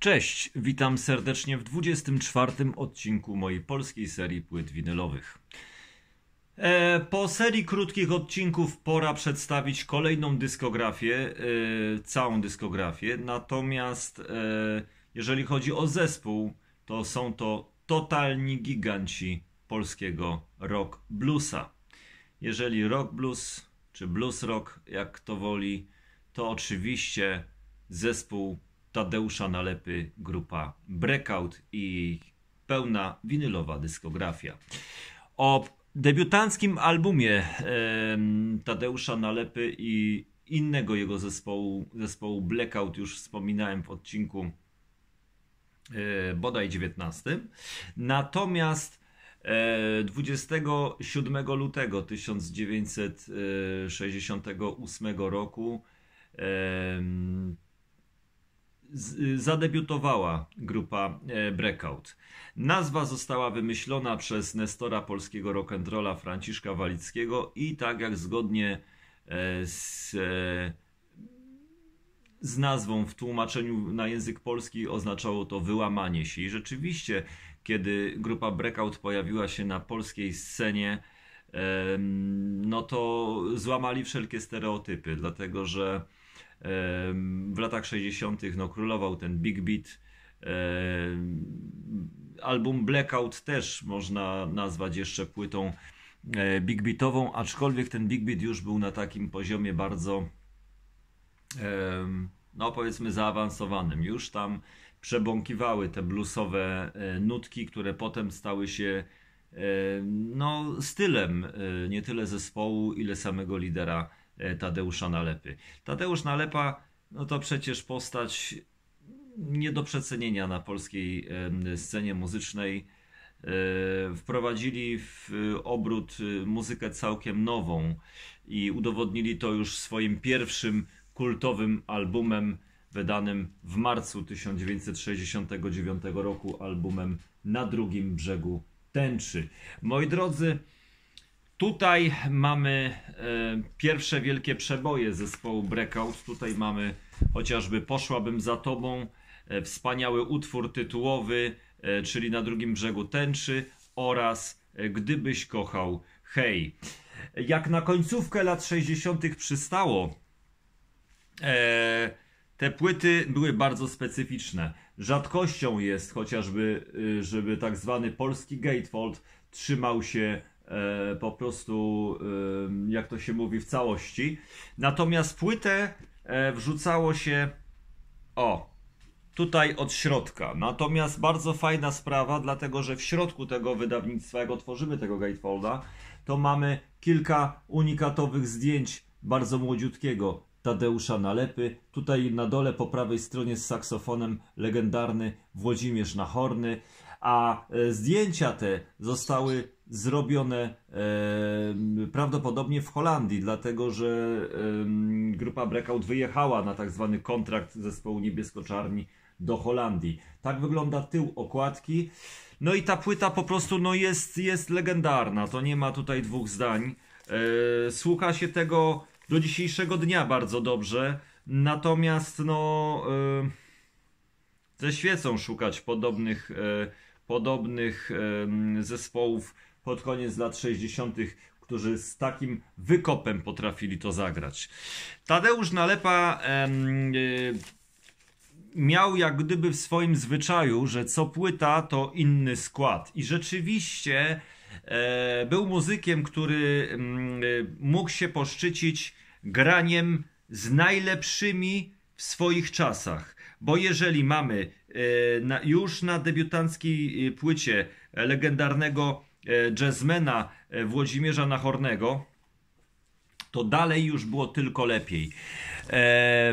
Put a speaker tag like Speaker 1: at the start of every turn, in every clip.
Speaker 1: Cześć, witam serdecznie w 24 odcinku mojej polskiej serii płyt winylowych. E, po serii krótkich odcinków pora przedstawić kolejną dyskografię, e, całą dyskografię. Natomiast e, jeżeli chodzi o zespół, to są to totalni giganci polskiego rock bluesa. Jeżeli rock blues czy blues rock, jak kto woli, to oczywiście zespół Tadeusza Nalepy, grupa Breakout i pełna winylowa dyskografia. O debiutanckim albumie Tadeusza Nalepy i innego jego zespołu, zespołu Blackout już wspominałem w odcinku e, bodaj 19. Natomiast 27 e, lutego 1968 e, roku zadebiutowała grupa e, Breakout. Nazwa została wymyślona przez Nestora polskiego rock'n'rolla Franciszka Walickiego i tak jak zgodnie e, z, e, z nazwą w tłumaczeniu na język polski oznaczało to wyłamanie się. I rzeczywiście, kiedy grupa Breakout pojawiła się na polskiej scenie, no to złamali wszelkie stereotypy, dlatego że w latach 60. No, królował ten Big Beat. Album Blackout też można nazwać jeszcze płytą e, big beatową, aczkolwiek ten big beat już był na takim poziomie bardzo, no powiedzmy, zaawansowanym. Już tam przebąkiwały te bluesowe e, nutki, które potem stały się e, no, stylem nie tyle zespołu, ile samego lidera Tadeusza Nalepy. Tadeusz Nalepa, no to przecież postać nie do przecenienia na polskiej scenie muzycznej. E, wprowadzili w e, obrót e, muzykę całkiem nową i udowodnili to już swoim pierwszym kultowym albumem wydanym w marcu 1969 roku albumem Na drugim brzegu tęczy. Moi drodzy, Tutaj mamy e, pierwsze wielkie przeboje zespołu Breakout. Tutaj mamy chociażby Poszłabym za Tobą, e, wspaniały utwór tytułowy, e, czyli Na drugim brzegu tęczy oraz Gdybyś kochał, hej. Jak na końcówkę lat 60. przystało, te płyty były bardzo specyficzne. Rzadkością jest chociażby, żeby tak zwany polski gatefold trzymał się E, po prostu, e, jak to się mówi, w całości. Natomiast płytę e, wrzucało się o tutaj od środka. Natomiast bardzo fajna sprawa, dlatego że w środku tego wydawnictwa, jak otworzymy tego gatefolda, to mamy kilka unikatowych zdjęć bardzo młodziutkiego Tadeusza Nalepy. Tutaj na dole po prawej stronie z saksofonem legendarny Włodzimierz Nahorny a e, zdjęcia te zostały zrobione e, prawdopodobnie w Holandii, dlatego że e, grupa Breakout wyjechała na tak zwany kontrakt zespołu Niebieskoczarni do Holandii. Tak wygląda tył okładki. No i ta płyta po prostu no jest, jest legendarna, to nie ma tutaj dwóch zdań. E, słucha się tego do dzisiejszego dnia bardzo dobrze, natomiast no e, ze świecą szukać podobnych e, podobnych zespołów pod koniec lat 60., którzy z takim wykopem potrafili to zagrać. Tadeusz Nalepa e, miał jak gdyby w swoim zwyczaju, że co płyta to inny skład. I rzeczywiście e, był muzykiem, który e, mógł się poszczycić graniem z najlepszymi w swoich czasach. Bo jeżeli mamy e, już na debiutanckiej e, płycie legendarnego e, jazzmena Włodzimierza Nachornego, to dalej już było tylko lepiej.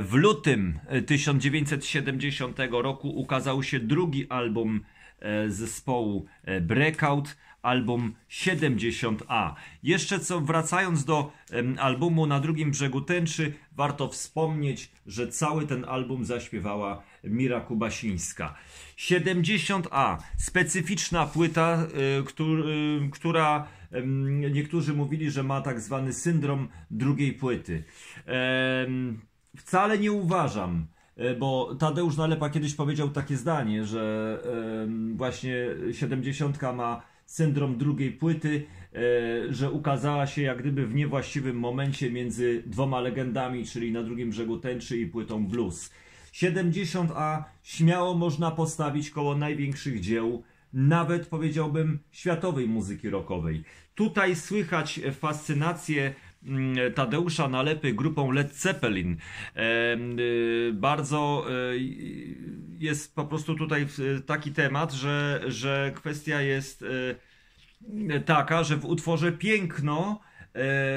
Speaker 1: W lutym 1970 roku ukazał się drugi album zespołu Breakout album 70A. Jeszcze co wracając do albumu na drugim brzegu tęczy, warto wspomnieć, że cały ten album zaśpiewała Mira Kubasińska. 70A, specyficzna płyta, y, y, która y, niektórzy mówili, że ma tak zwany syndrom drugiej płyty. Wcale nie uważam, e, bo Tadeusz Nalepa kiedyś powiedział takie zdanie, że właśnie 70 ma syndrom drugiej płyty, e, że ukazała się jak gdyby w niewłaściwym momencie między dwoma legendami, czyli na drugim brzegu tęczy i płytą blues. 70 A śmiało można postawić koło największych dzieł, nawet powiedziałbym światowej muzyki rockowej. Tutaj słychać fascynację Mm, Tadeusza Nalepy grupą Led Zeppelin. Y, bardzo y, jest po prostu tutaj taki temat, że, że kwestia jest y, taka, że w utworze piękno,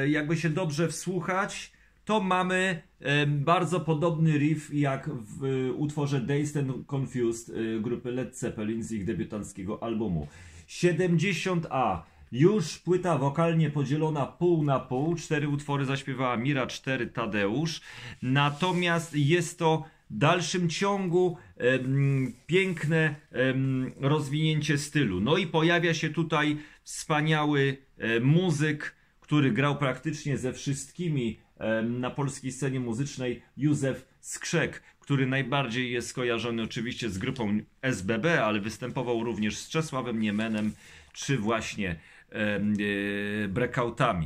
Speaker 1: jakby się dobrze wsłuchać, to mamy bardzo podobny riff jak w utworze Days and Confused grupy Led Zeppelin z ich debiutanckiego albumu. 70A już płyta wokalnie podzielona pół na pół. Cztery utwory zaśpiewała Mira, cztery Tadeusz. Natomiast jest to dalszym ciągu em, piękne em, rozwinięcie stylu. No i pojawia się tutaj wspaniały e, muzyk, który grał praktycznie ze wszystkimi na polskiej scenie muzycznej, Józef Skrzek, który najbardziej jest skojarzony oczywiście z grupą SBB, ale występował również z Czesławem Niemenem, czy właśnie E, breakoutami.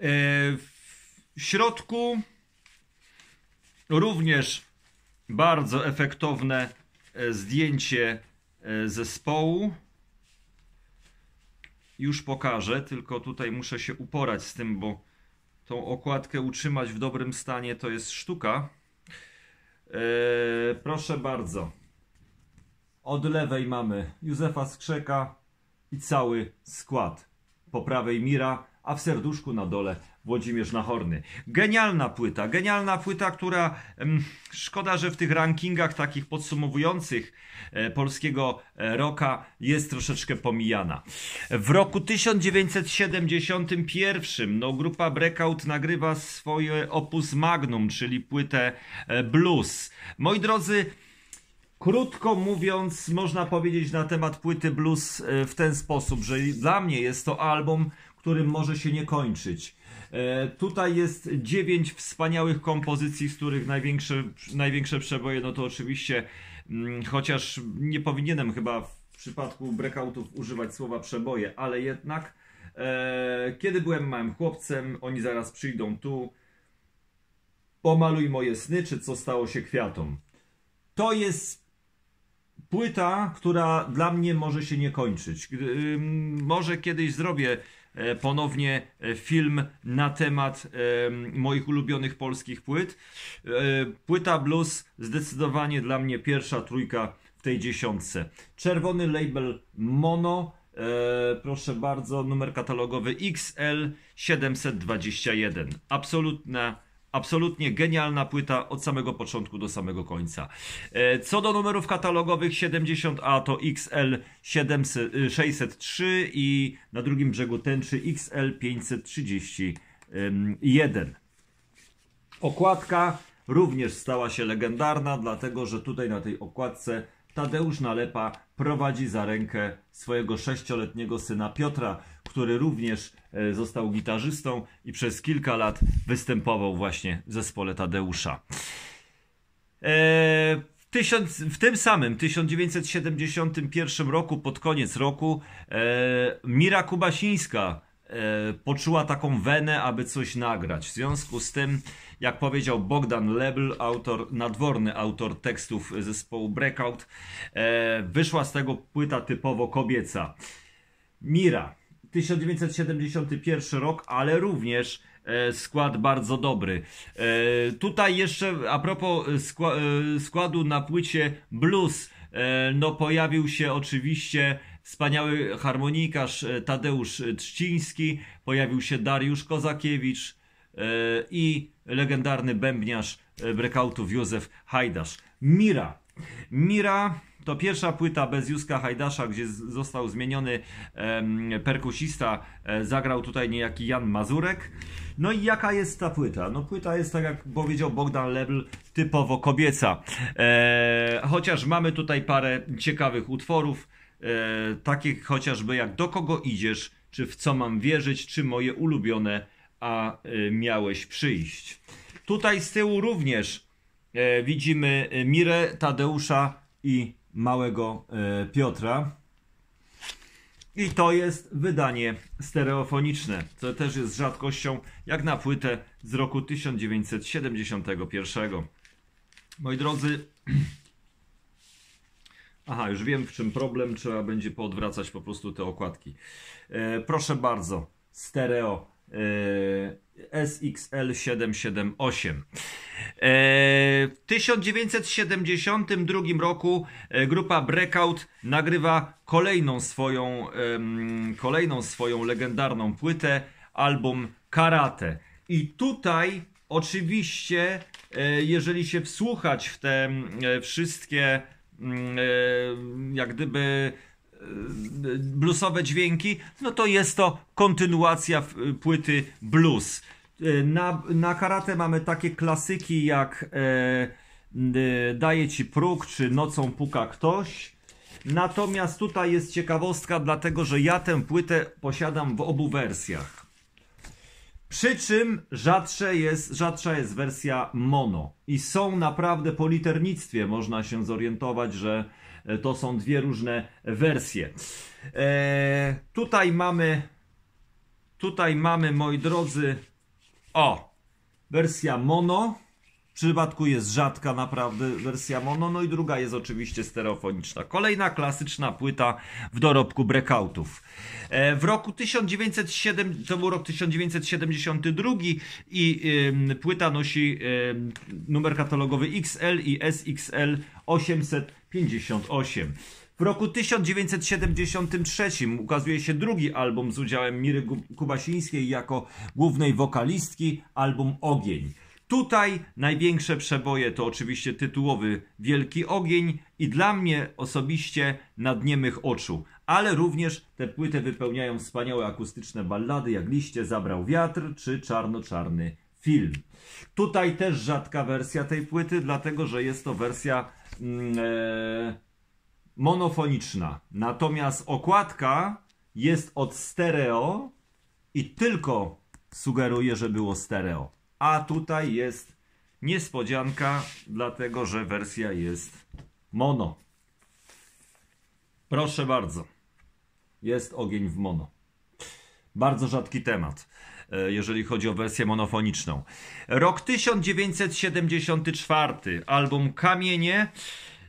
Speaker 1: E, w środku również bardzo efektowne e, zdjęcie zespołu. Już pokażę, tylko tutaj muszę się uporać z tym, bo tą okładkę utrzymać w dobrym stanie to jest sztuka. proszę bardzo. Od lewej mamy Józefa Skrzeka, i cały skład. Po prawej Mira, a w serduszku na dole Włodzimierz Nachorny. Genialna płyta, genialna płyta, która mm, szkoda, że w tych rankingach takich podsumowujących e, polskiego e, roka jest troszeczkę pomijana. W roku 1971 no, grupa Breakout nagrywa swoje opus magnum, czyli płytę e, blues. Moi drodzy, Krótko mówiąc, można powiedzieć na temat płyty blues e, w ten sposób, że dla mnie jest to album, którym może się nie kończyć. E, tutaj jest dziewięć wspaniałych kompozycji, z których największe, największe przeboje, no to oczywiście, mm, chociaż nie powinienem chyba w przypadku breakoutów używać słowa przeboje, ale jednak, e, kiedy byłem małym chłopcem, oni zaraz przyjdą tu, pomaluj moje sny, czy co stało się kwiatom. To jest płyta, która dla mnie może się nie kończyć. Może kiedyś zrobię e, ponownie e, film na temat e, moich ulubionych polskich płyt. Płyta blues zdecydowanie dla mnie pierwsza trójka w tej dziesiątce. Czerwony label Mono, proszę bardzo, numer katalogowy XL721. Absolutna Absolutnie genialna płyta od samego początku do samego końca. E, co do numerów katalogowych 70A to XL 603 y, i na drugim brzegu tęczy XL 531. Okładka również stała się legendarna, dlatego że tutaj na tej okładce Tadeusz Nalepa prowadzi za rękę swojego sześcioletniego syna Piotra, który również e, został gitarzystą i przez kilka lat występował właśnie w zespole Tadeusza. Eee, w, tysiąc, w tym samym 1971 roku, pod koniec roku, eee, Mira Kubasińska e, poczuła taką wenę, aby coś nagrać. W związku z tym jak powiedział Bogdan Lebel, autor, nadworny autor tekstów zespołu Breakout, e, wyszła z tego płyta typowo kobieca. Mira, 1971 rok, ale również e, skład bardzo dobry. E, tutaj jeszcze a propos składu na płycie blues, no pojawił się oczywiście wspaniały harmonikarz Tadeusz Trzciński, pojawił się Dariusz Kozakiewicz, E, i legendarny bębniarz e, breakoutów Józef Hajdasz. Mira. Mira to pierwsza płyta bez Józka Hajdasza, gdzie został zmieniony perkusista. E, zagrał tutaj niejaki Jan Mazurek. No i jaka jest ta płyta? No płyta jest, tak jak powiedział Bogdan Lebl, typowo kobieca. chociaż mamy tutaj parę ciekawych utworów, takich chociażby jak Do kogo idziesz, czy w co mam wierzyć, czy moje ulubione a y, miałeś przyjść. Tutaj z tyłu również e, widzimy e, Mirę, Tadeusza i małego e, Piotra. I to jest wydanie stereofoniczne, co też jest rzadkością jak na płytę z roku 1971. Moi drodzy, aha, już wiem w czym problem, trzeba będzie poodwracać po prostu te okładki. Proszę bardzo, stereo E, SXL778. E, w 1972 roku e, grupa Breakout nagrywa kolejną swoją, kolejną swoją legendarną płytę, album Karate. I tutaj oczywiście, jeżeli się wsłuchać w te wszystkie jak gdyby Y, bluesowe dźwięki, no to jest to kontynuacja y, płyty blues. Y, na, na karate mamy takie klasyki jak e, Daje ci próg czy Nocą puka ktoś. Natomiast tutaj jest ciekawostka, dlatego że ja tę płytę posiadam w obu wersjach. Przy czym rzadsze jest, rzadsza jest wersja mono. I są naprawdę po liternictwie można się zorientować, że E, to są dwie różne wersje. E, tutaj mamy, tutaj mamy, moi drodzy, o, wersja mono przypadku jest rzadka naprawdę wersja mono, no i druga jest oczywiście stereofoniczna. Kolejna klasyczna płyta w dorobku breakoutów. E, w roku 1907, to był rok 1972 i y, płyta nosi y, numer katalogowy XL i SXL 858. W roku 1973 ukazuje się drugi album z udziałem Miry Kubasińskiej jako głównej wokalistki, album Ogień. Tutaj największe przeboje to oczywiście tytułowy Wielki Ogień i dla mnie osobiście na dnie mych oczu. Ale również te płyty wypełniają wspaniałe akustyczne ballady jak Liście zabrał wiatr czy Czarno-czarny film. Tutaj też rzadka wersja tej płyty, dlatego że jest to wersja mm, e, monofoniczna. Natomiast okładka jest od stereo i tylko sugeruje, że było stereo. A tutaj jest niespodzianka, dlatego że wersja jest mono. Proszę bardzo. Jest ogień w mono. Bardzo rzadki temat, e, jeżeli chodzi o wersję monofoniczną. Rok 1974, album Kamienie.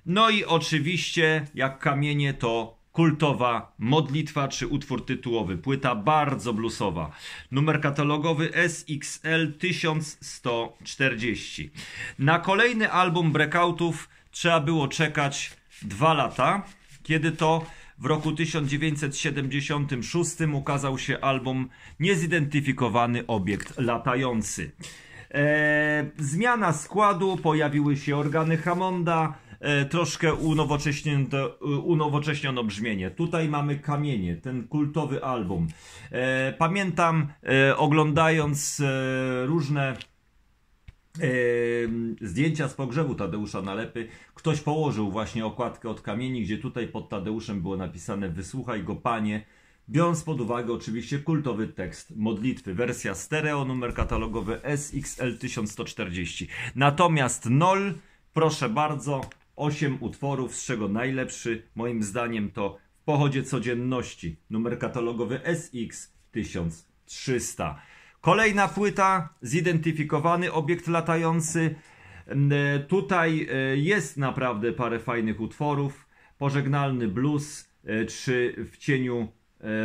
Speaker 1: No i oczywiście, jak kamienie, to kultowa modlitwa czy utwór tytułowy. Płyta bardzo bluesowa. Numer katalogowy SXL 1140. Na kolejny album Breakoutów trzeba było czekać dwa lata, kiedy to w roku 1976 ukazał się album Niezidentyfikowany obiekt latający. Eee, zmiana składu, pojawiły się organy Hammonda, E, troszkę unowocześniono, e, unowocześniono brzmienie. Tutaj mamy Kamienie, ten kultowy album. E, pamiętam, oglądając różne zdjęcia z pogrzebu Tadeusza Nalepy, ktoś położył właśnie okładkę od kamieni, gdzie tutaj pod Tadeuszem było napisane Wysłuchaj go, panie. Biorąc pod uwagę oczywiście kultowy tekst modlitwy, wersja stereo, numer katalogowy SXL 1140. Natomiast NOL, proszę bardzo, 8 utworów, z czego najlepszy moim zdaniem to W pochodzie codzienności, numer katalogowy SX 1300. Kolejna płyta, zidentyfikowany obiekt latający. Mm, e, tutaj e, jest naprawdę parę fajnych utworów. Pożegnalny blues czy e, w cieniu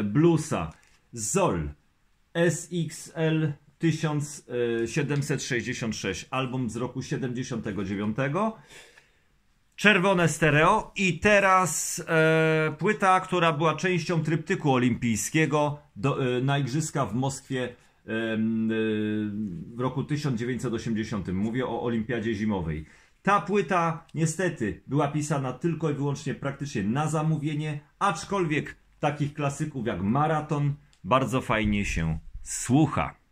Speaker 1: bluesa. Zol SXL 1766, album z roku 79. Czerwone stereo i teraz e, płyta, która była częścią tryptyku olimpijskiego do, e, na Igrzyska w Moskwie e, w roku 1980. Mówię o Olimpiadzie Zimowej. Ta płyta niestety była pisana tylko i wyłącznie praktycznie na zamówienie, aczkolwiek takich klasyków jak Maraton bardzo fajnie się słucha.